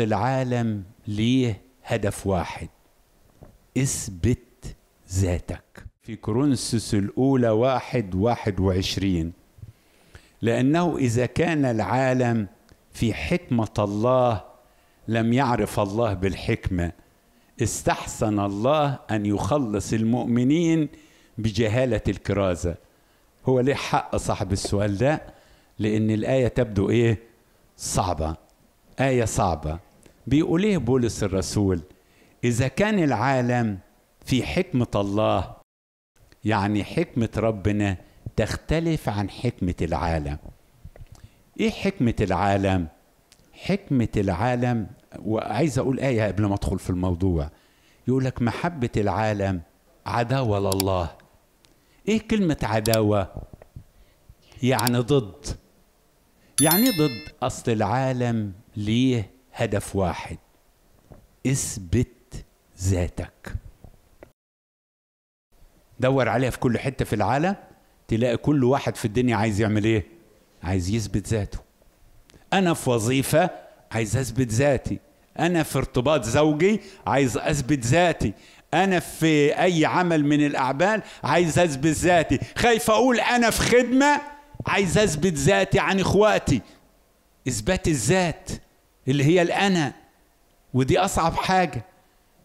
العالم ليه هدف واحد اثبت ذاتك في كورنثوس الأولى واحد واحد وعشرين لأنه إذا كان العالم في حكمة الله لم يعرف الله بالحكمة استحسن الله أن يخلص المؤمنين بجهالة الكرازة هو ليه حق صاحب السؤال ده لأن الآية تبدو إيه صعبة آية صعبة بيقول ايه بولس الرسول اذا كان العالم في حكمه الله يعني حكمه ربنا تختلف عن حكمه العالم ايه حكمه العالم حكمه العالم وعايز اقول ايه قبل ما ادخل في الموضوع يقول لك محبه العالم عداوه لله ايه كلمه عداوه يعني ضد يعني ضد اصل العالم ليه هدف واحد اثبت ذاتك دور عليها في كل حتة في العالم تلاقي كل واحد في الدنيا عايز يعمل ايه عايز يثبت ذاته انا في وظيفة عايز اثبت ذاتي انا في ارتباط زوجي عايز اثبت ذاتي انا في اي عمل من الاعمال عايز اثبت ذاتي خايف اقول انا في خدمه عايز اثبت ذاتي عن اخواتي اثبات الذات اللي هي الأنا ودي أصعب حاجة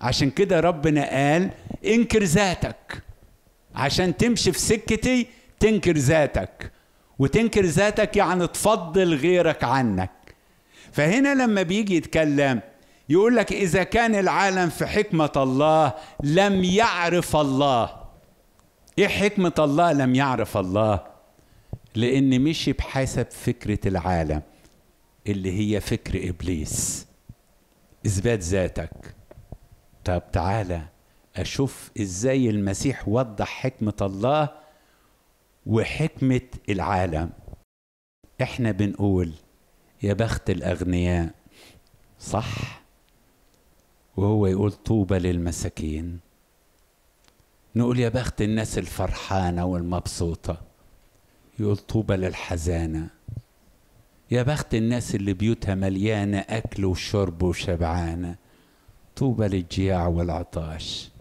عشان كده ربنا قال انكر ذاتك عشان تمشي في سكتي تنكر ذاتك وتنكر ذاتك يعني تفضل غيرك عنك فهنا لما بيجي يتكلم يقول لك إذا كان العالم في حكمة الله لم يعرف الله إيه حكمة الله لم يعرف الله لأن مشي بحسب فكرة العالم اللي هي فكر ابليس اثبات ذاتك طب تعالى اشوف ازاي المسيح وضح حكمه الله وحكمه العالم احنا بنقول يا بخت الاغنياء صح وهو يقول طوبى للمساكين نقول يا بخت الناس الفرحانه والمبسوطه يقول طوبى للحزانه يا بخت الناس اللي بيوتها مليانة أكل وشرب وشبعانة طوبى للجياع والعطاش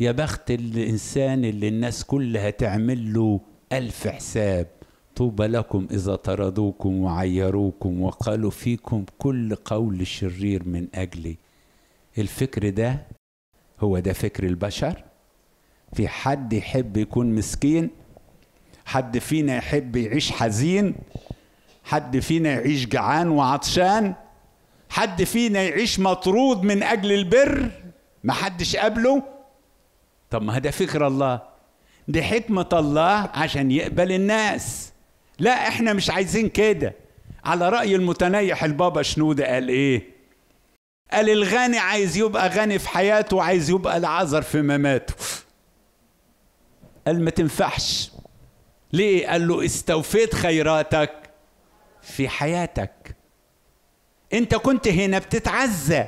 يا بخت الإنسان اللي الناس كلها تعمل له ألف حساب طوبى لكم إذا طردوكم وعيروكم وقالوا فيكم كل قول شرير من أجلي الفكر ده هو ده فكر البشر في حد يحب يكون مسكين حد فينا يحب يعيش حزين حد فينا يعيش جعان وعطشان حد فينا يعيش مطرود من اجل البر ما حدش قبله طب ما ده فكر الله دي حكمة الله عشان يقبل الناس لا احنا مش عايزين كده على رأي المتنيح البابا شنودة قال ايه قال الغني عايز يبقى غني في حياته وعايز يبقى العذر في مماته قال ما تنفعش ليه قال له استوفيت خيراتك في حياتك انت كنت هنا بتتعزى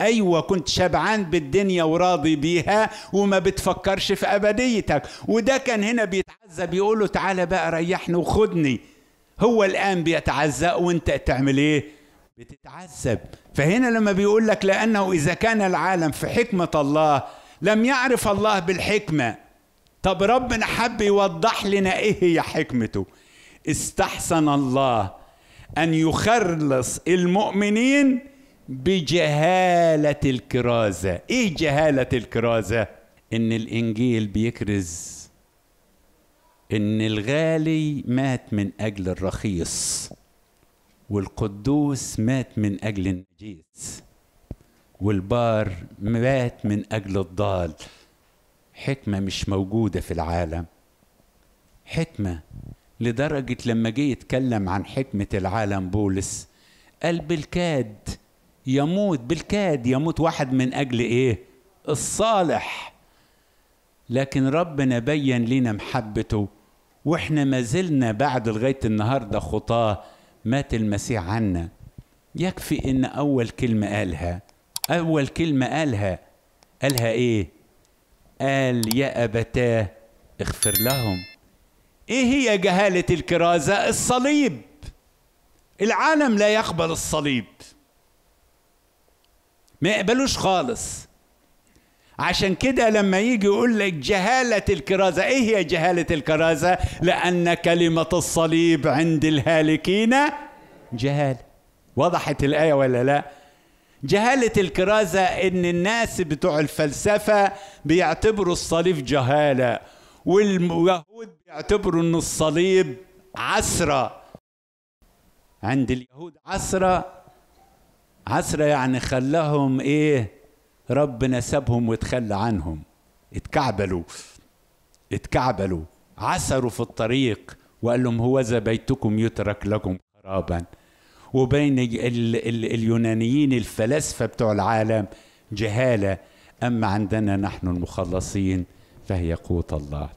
ايوه كنت شبعان بالدنيا وراضي بيها وما بتفكرش في ابديتك وده كان هنا بيتعزى بيقول له تعالى بقى ريحني وخدني هو الان بيتعزى وانت تعمل ايه بتتعذب فهنا لما بيقول لك لانه اذا كان العالم في حكمه الله لم يعرف الله بالحكمه طب ربنا حب يوضح لنا ايه هي حكمته استحسن الله أن يخلص المؤمنين بجهالة الكرازة إيه جهالة الكرازة؟ إن الإنجيل بيكرز إن الغالي مات من أجل الرخيص والقدوس مات من أجل النجيس والبار مات من أجل الضال حكمة مش موجودة في العالم حكمة لدرجة لما جه يتكلم عن حكمة العالم بولس قال بالكاد يموت بالكاد يموت واحد من أجل إيه؟ الصالح لكن ربنا بين لنا محبته واحنا ما زلنا بعد لغاية النهاردة خطاه مات المسيح عنا يكفي ان اول كلمة قالها اول كلمة قالها قالها ايه قال يا ابتاه اغفر لهم ايه هي جهاله الكرازه الصليب العالم لا يقبل الصليب ما يقبلوش خالص عشان كده لما يجي يقول لك جهالة الكرازة ايه هي جهالة الكرازة لأن كلمة الصليب عند الهالكين جهالة وضحت الآية ولا لا جهالة الكرازة ان الناس بتوع الفلسفة بيعتبروا الصليب جهالة واليهود بيعتبروا ان الصليب عسرة عند اليهود عسرة عسرة يعني خلاهم ايه ربنا سابهم وتخلى عنهم اتكعبلوا اتكعبلوا عسروا في الطريق وقال لهم هوذا بيتكم يترك لكم خرابا وبين ال ال اليونانيين الفلاسفه بتوع العالم جهاله اما عندنا نحن المخلصين فهي قوت الله